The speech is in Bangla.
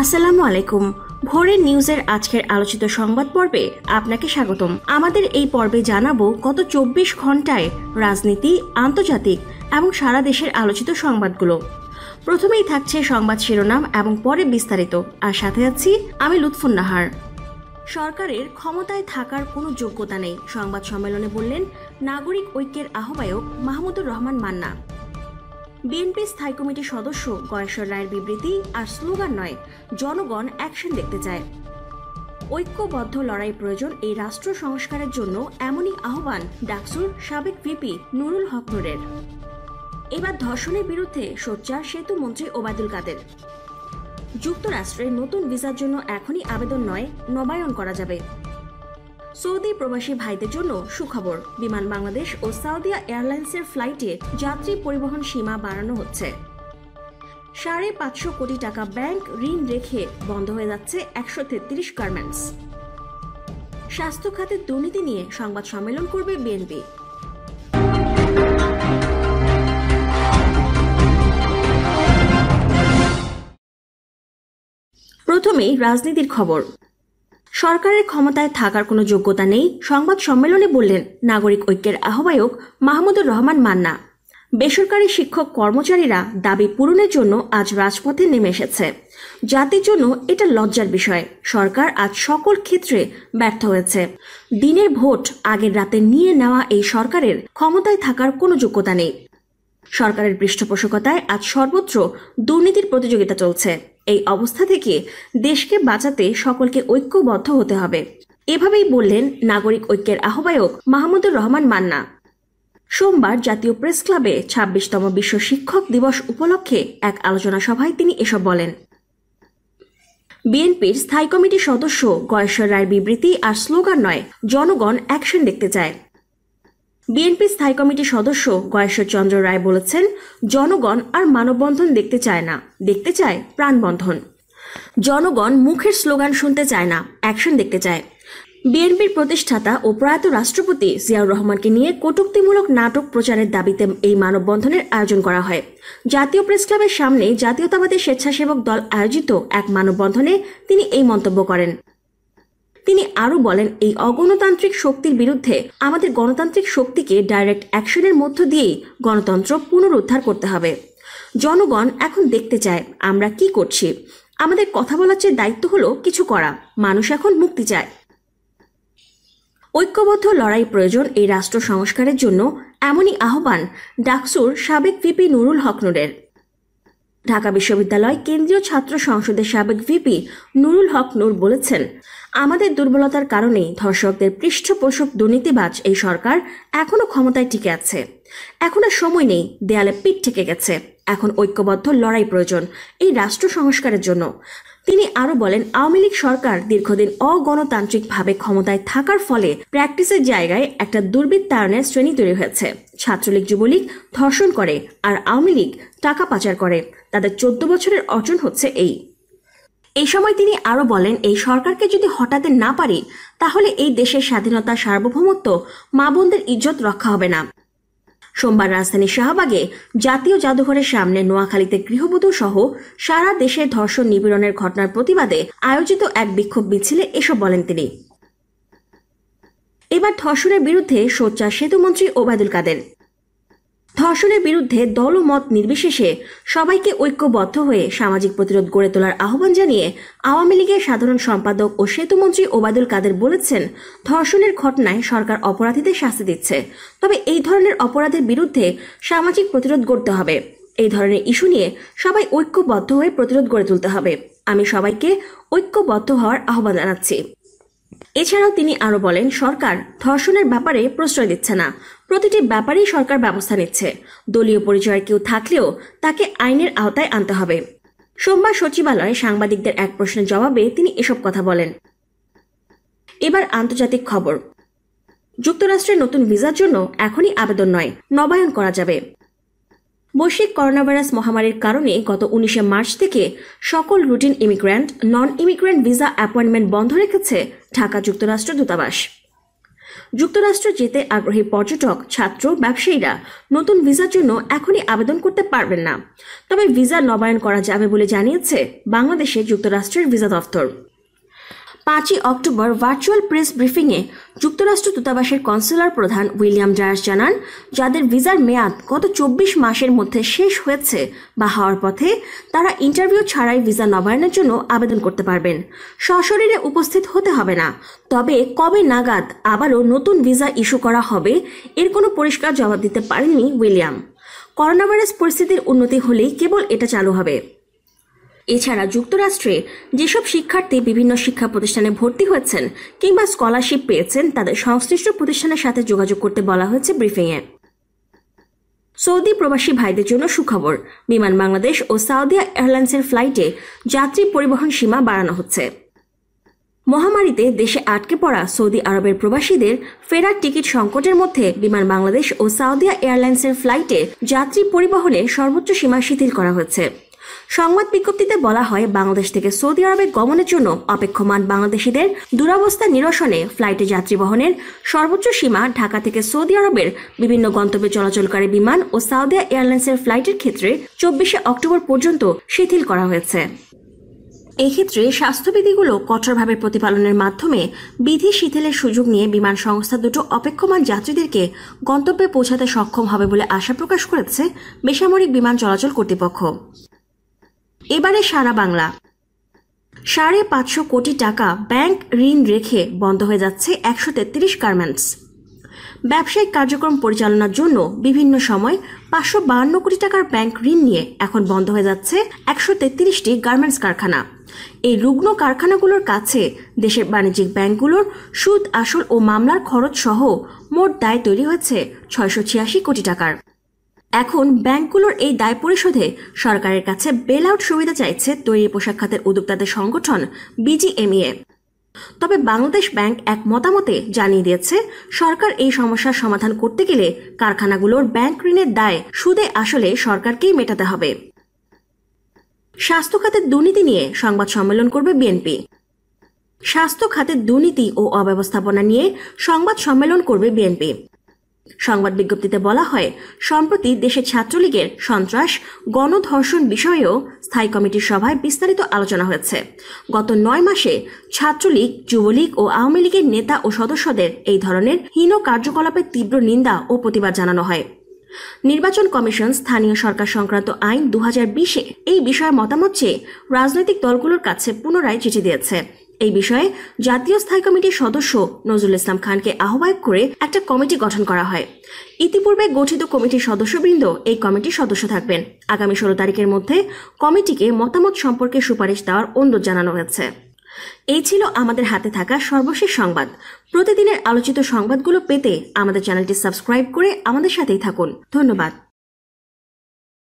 আসসালামু আলাইকুম ভোরের নিউজের আজকের আলোচিত সংবাদ পর্বে আপনাকে স্বাগতম আমাদের এই পর্বে জানাবো গত চব্বিশ ঘন্টায় রাজনীতি আন্তর্জাতিক এবং সারা দেশের আলোচিত সংবাদগুলো প্রথমেই থাকছে সংবাদ শিরোনাম এবং পরে বিস্তারিত আর সাথে আছি আমি লুৎফুন্নাহার নাহার সরকারের ক্ষমতায় থাকার কোনো যোগ্যতা নেই সংবাদ সম্মেলনে বললেন নাগরিক ঐক্যের আহ্বায়ক মাহমুদুর রহমান মান্না বিএনপি স্থায়ী কমিটির সদস্য গয়েশ্বর রায়ের বিবৃতি আর স্লোগান নয় জনগণ অ্যাকশন দেখতে চায় ঐক্যবদ্ধ লড়াই প্রয়োজন এই রাষ্ট্র সংস্কারের জন্য এমনই আহ্বান ডাকসুর সাবেক ভিপি নুরুল হক নুরের এবার ধর্ষণের বিরুদ্ধে সোচ্চার সেতু মন্ত্রী ওবায়দুল কাদের যুক্তরাষ্ট্রে নতুন ভিসার জন্য এখনই আবেদন নয় নবায়ন করা যাবে সৌদি প্রবাসী ভাইদের জন্য সুখবর বিমান বাংলাদেশ ও সাউদিয়া এয়ারলাইন্সের ফ্লাইটে যাত্রী পরিবহন সীমা বাড়ানো হচ্ছে সাড়ে পাঁচশো কোটি টাকা ব্যাংক ঋণ রেখে বন্ধ হয়ে যাচ্ছে একশো তেত্রিশ গার্মেন্টস স্বাস্থ্য খাতে দুর্নীতি নিয়ে সংবাদ সম্মেলন করবে বিএনপি প্রথমেই রাজনীতির খবর সরকারের ক্ষমতায় থাকার কোনো যোগ্যতা নেই সংবাদ সম্মেলনে বললেন নাগরিক ঐক্যের আহ্বায়ক মাহমুদুর রহমান মান্না বেসরকারি শিক্ষক কর্মচারীরা দাবি পূরণের জন্য আজ রাজপথে নেমে এসেছে জাতির জন্য এটা লজ্জার বিষয় সরকার আজ সকল ক্ষেত্রে ব্যর্থ হয়েছে দিনের ভোট আগের রাতে নিয়ে নেওয়া এই সরকারের ক্ষমতায় থাকার কোনো যোগ্যতা নেই সরকারের পৃষ্ঠপোষকতায় আজ সর্বত্র দুর্নীতির প্রতিযোগিতা চলছে এই অবস্থা থেকে দেশকে বাঁচাতে সকলকে ঐক্যবদ্ধ হতে হবে এভাবেই বললেন নাগরিক ঐক্যের আহ্বায়ক মাহমুদুর রহমান মান্না সোমবার জাতীয় প্রেস ক্লাবে ছাব্বিশতম বিশ্ব শিক্ষক দিবস উপলক্ষে এক আলোচনা সভায় তিনি এসব বলেন বিএনপির স্থায়ী কমিটির সদস্য গয়েশ্বর রায়ের বিবৃতি আর স্লোগান নয় জনগণ অ্যাকশন দেখতে চায় বিএনপি স্থায়ী কমিটির সদস্য গয়েশ্বর চন্দ্র রায় বলেছেন জনগণ আর মানববন্ধন দেখতে চায় না দেখতে চায় প্রাণবন্ধন জনগণ মুখের স্লোগান শুনতে চায় না অ্যাকশন দেখতে চায় বিএনপির প্রতিষ্ঠাতা ও প্রয়াত রাষ্ট্রপতি জিয়াউর রহমানকে নিয়ে কটুক্তিমূলক নাটক প্রচারের দাবিতে এই মানববন্ধনের আয়োজন করা হয় জাতীয় প্রেস ক্লাবের সামনে জাতীয়তাবাদী স্বেচ্ছাসেবক দল আয়োজিত এক মানববন্ধনে তিনি এই মন্তব্য করেন তিনি আরও বলেন এই অগণতান্ত্রিক শক্তির বিরুদ্ধে আমাদের গণতান্ত্রিক শক্তিকে ডাইরেক্ট অ্যাকশনের মধ্য দিয়েই গণতন্ত্র পুনরুদ্ধার করতে হবে জনগণ এখন দেখতে চায় আমরা কি করছি আমাদের কথা বলার চেয়ে দায়িত্ব হলো কিছু করা মানুষ এখন মুক্তি চায় ঐক্যবদ্ধ লড়াই প্রয়োজন এই রাষ্ট্র সংস্কারের জন্য এমনই আহ্বান ডাকসুর সাবেক ভিপি নুরুল হকনুরের ঢাকা বিশ্ববিদ্যালয় কেন্দ্রীয় ছাত্র সংসদের সাবেক ভিপি নুরুল হক নূর বলেছেন আমাদের দুর্বলতার কারণেই ধর্ষকদের পৃষ্ঠপোষক দুর্নীতিবাজ এই সরকার এখনো ক্ষমতায় টিকে আছে এখন আর সময় নেই দেয়ালে পিঠ ঠেকে গেছে এখন ঐক্যবদ্ধ লড়াই প্রয়োজন এই রাষ্ট্র সংস্কারের জন্য তিনি আরো বলেন আওয়ামী লীগ সরকার দীর্ঘদিন অগণতান্ত্রিকভাবে ক্ষমতায় থাকার ফলে প্র্যাকটিসের জায়গায় একটা দুর্বৃত্তায়নের শ্রেণী তৈরি হয়েছে ছাত্রলীগ যুবলীগ ধর্ষণ করে আর আওয়ামী লীগ টাকা পাচার করে তাদের চোদ্দ বছরের অর্জন হচ্ছে এই এই সময় তিনি আরো বলেন এই সরকারকে যদি হটাতে না পারি তাহলে এই দেশের স্বাধীনতা সার্বভৌমত্ব মা বোনদের ইজ্জত রক্ষা হবে না সোমবার রাজধানীর শাহবাগে জাতীয় জাদুঘরের সামনে নোয়াখালীতে গৃহবধূ সহ সারা দেশে ধর্ষণ নিপীড়নের ঘটনার প্রতিবাদে আয়োজিত এক বিক্ষোভ মিছিলে এসব বলেন তিনি এবার ধর্ষণের বিরুদ্ধে সোচ্চার সেতুমন্ত্রী ওবায়দুল কাদের ধর্ষণের বিরুদ্ধে দলমত নির্বিশেষে সবাইকে ঐক্যবদ্ধ হয়ে সামাজিক প্রতিরোধ গড়ে তোলার আহ্বান জানিয়ে আওয়ামী লীগের সাধারণ সম্পাদক ও সেতুমন্ত্রী ওবায়দুল কাদের বলেছেন ধর্ষণের ঘটনায় সরকার অপরাধীদের শাস্তি দিচ্ছে তবে এই ধরনের অপরাধের বিরুদ্ধে সামাজিক প্রতিরোধ গড়তে হবে এই ধরনের ইস্যু নিয়ে সবাই ঐক্যবদ্ধ হয়ে প্রতিরোধ গড়ে তুলতে হবে আমি সবাইকে ঐক্যবদ্ধ হওয়ার আহ্বান জানাচ্ছি এছাড়াও তিনি আরও বলেন সরকার ধর্ষণের ব্যাপারে প্রশ্রয় দিচ্ছে না প্রতিটি ব্যাপারেই সরকার ব্যবস্থা নিচ্ছে দলীয় পরিচয়ের কেউ থাকলেও তাকে আইনের আওতায় আনতে হবে সোমবার সচিবালয়ে সাংবাদিকদের এক প্রশ্নের জবাবে তিনি এসব কথা বলেন এবার আন্তর্জাতিক খবর যুক্তরাষ্ট্রের নতুন ভিসার জন্য এখনই আবেদন নয় নবায়ন করা যাবে বৈশ্বিক করোনাভাইরাস মহামারীর কারণে গত উনিশে মার্চ থেকে সকল routine immigrant non immigrant visa appointment বন্ধ রেখেছে ঢাকা যুক্তরাষ্ট্র দূতাবাস যুক্তরাষ্ট্র যেতে আগ্রহী পর্যটক ছাত্র ব্যবসায়ীরা নতুন ভিসার জন্য এখনই আবেদন করতে পারবেন না তবে ভিসা নবায়ন করা যাবে বলে জানিয়েছে বাংলাদেশে যুক্তরাষ্ট্রের ভিসা দফতর পাঁচই অক্টোবর ভার্চুয়াল প্রেস ব্রিফিংয়ে যুক্তরাষ্ট্র দূতাবাসের কনসুলার প্রধান উইলিয়াম ডায়াস জানান যাদের ভিসার মেয়াদ গত চব্বিশ মাসের মধ্যে শেষ হয়েছে বা হওয়ার পথে তারা ইন্টারভিউ ছাড়াই ভিসা নবায়নের জন্য আবেদন করতে পারবেন সশরীরে উপস্থিত হতে হবে না তবে কবে নাগাদ আবারও নতুন ভিসা ইস্যু করা হবে এর কোনো পরিষ্কার জবাব দিতে পারেননি উইলিয়াম করোনাভাইরাস পরিস্থিতির উন্নতি হলেই কেবল এটা চালু হবে এছাড়া যুক্তরাষ্ট্রে যেসব শিক্ষার্থী বিভিন্ন শিক্ষা প্রতিষ্ঠানে ভর্তি হয়েছেন কিংবা স্কলারশিপ পেয়েছেন তাদের সংশ্লিষ্ট প্রতিষ্ঠানের সাথে যোগাযোগ করতে বলা হয়েছে ব্রিফিংয়ে সৌদি প্রবাসী ভাইদের জন্য সুখবর বিমান বাংলাদেশ ও সাউদিয়া এয়ারলাইন্সের ফ্লাইটে যাত্রী পরিবহন সীমা বাড়ানো হচ্ছে মহামারীতে দেশে আটকে পড়া সৌদি আরবের প্রবাসীদের ফেরার টিকিট সংকটের মধ্যে বিমান বাংলাদেশ ও সাউদিয়া এয়ারলাইন্সের ফ্লাইটে যাত্রী পরিবহনে সর্বোচ্চ সীমা শিথিল করা হয়েছে সংবাদ বিজ্ঞপ্তিতে বলা হয় বাংলাদেশ থেকে সৌদি আরবে গমনের জন্য অপেক্ষমান বাংলাদেশিদের দুরাবস্থা নিরসনে ফ্লাইটে যাত্রী বহনের সর্বোচ্চ সীমা ঢাকা থেকে সৌদি আরবের বিভিন্ন গন্তব্যে চলাচলকারী বিমান ও সাউদিয়া এয়ারলাইন্সের ফ্লাইটের ক্ষেত্রে চব্বিশে অক্টোবর পর্যন্ত শিথিল করা হয়েছে এক্ষেত্রে স্বাস্থ্যবিধিগুলো কঠোরভাবে প্রতিপালনের মাধ্যমে বিধি শিথিলের সুযোগ নিয়ে বিমান সংস্থা দুটো অপেক্ষমান যাত্রীদেরকে গন্তব্যে পৌঁছাতে সক্ষম হবে বলে আশা প্রকাশ করেছে বেসামরিক বিমান চলাচল কর্তৃপক্ষ এবারে সারা বাংলা সাড়ে পাঁচশো কোটি টাকা ব্যাংক ঋণ রেখে বন্ধ হয়ে যাচ্ছে একশো তেত্রিশ গার্মেন্টস ব্যবসায়িক কার্যক্রম পরিচালনার জন্য বিভিন্ন সময় পাঁচশো বাহান্ন কোটি টাকার ব্যাংক ঋণ নিয়ে এখন বন্ধ হয়ে যাচ্ছে একশো তেত্রিশটি গার্মেন্টস কারখানা এই রুগ্ন কারখানাগুলোর কাছে দেশের বাণিজ্যিক ব্যাংকগুলোর সুদ আসল ও মামলার খরচ সহ মোট দায় তৈরি হয়েছে ছয়শো ছিয়াশি কোটি টাকার এখন ব্যাংকগুলোর এই দায় পরিশোধে সরকারের কাছে বেল আউট সুবিধা চাইছে তৈরি পোশাক খাতের উদ্যোক্তাদের সংগঠন বিজিএমইএ তবে বাংলাদেশ ব্যাংক এক মতামতে জানিয়ে দিয়েছে সরকার এই সমস্যার সমাধান করতে গেলে কারখানাগুলোর ব্যাংক ঋণের দায় সুদে আসলে সরকারকেই মেটাতে হবে স্বাস্থ্য খাতের দুর্নীতি নিয়ে সংবাদ সম্মেলন করবে বিএনপি স্বাস্থ্য খাতের দুর্নীতি ও অব্যবস্থাপনা নিয়ে সংবাদ সম্মেলন করবে বিএনপি সংবাদ বিজ্ঞপ্তিতে বলা হয় সম্প্রতি দেশে ছাত্রলীগের সন্ত্রাস গণধর্ষণ বিষয়েও স্থায়ী কমিটির সভায় বিস্তারিত আলোচনা হয়েছে গত নয় মাসে ছাত্রলীগ যুবলীগ ও আওয়ামী লীগের নেতা ও সদস্যদের এই ধরনের হীন কার্যকলাপের তীব্র নিন্দা ও প্রতিবাদ জানানো হয় নির্বাচন কমিশন স্থানীয় সরকার সংক্রান্ত আইন দু বিশে এই বিষয়ে মতামত চেয়ে রাজনৈতিক দলগুলোর কাছে পুনরায় চিঠি দিয়েছে এই বিষয়ে জাতীয় স্থায়ী কমিটির সদস্য নজরুল ইসলাম খানকে আহ্বায়ক করে একটা কমিটি গঠন করা হয় ইতিপূর্বে গঠিত কমিটির সদস্যবৃন্দ এই কমিটির সদস্য থাকবেন আগামী ষোলো তারিখের মধ্যে কমিটিকে মতামত সম্পর্কে সুপারিশ দেওয়ার অনুরোধ জানানো হয়েছে এই ছিল আমাদের হাতে থাকা সর্বশেষ সংবাদ প্রতিদিনের আলোচিত সংবাদগুলো পেতে আমাদের চ্যানেলটি সাবস্ক্রাইব করে আমাদের সাথেই থাকুন ধন্যবাদ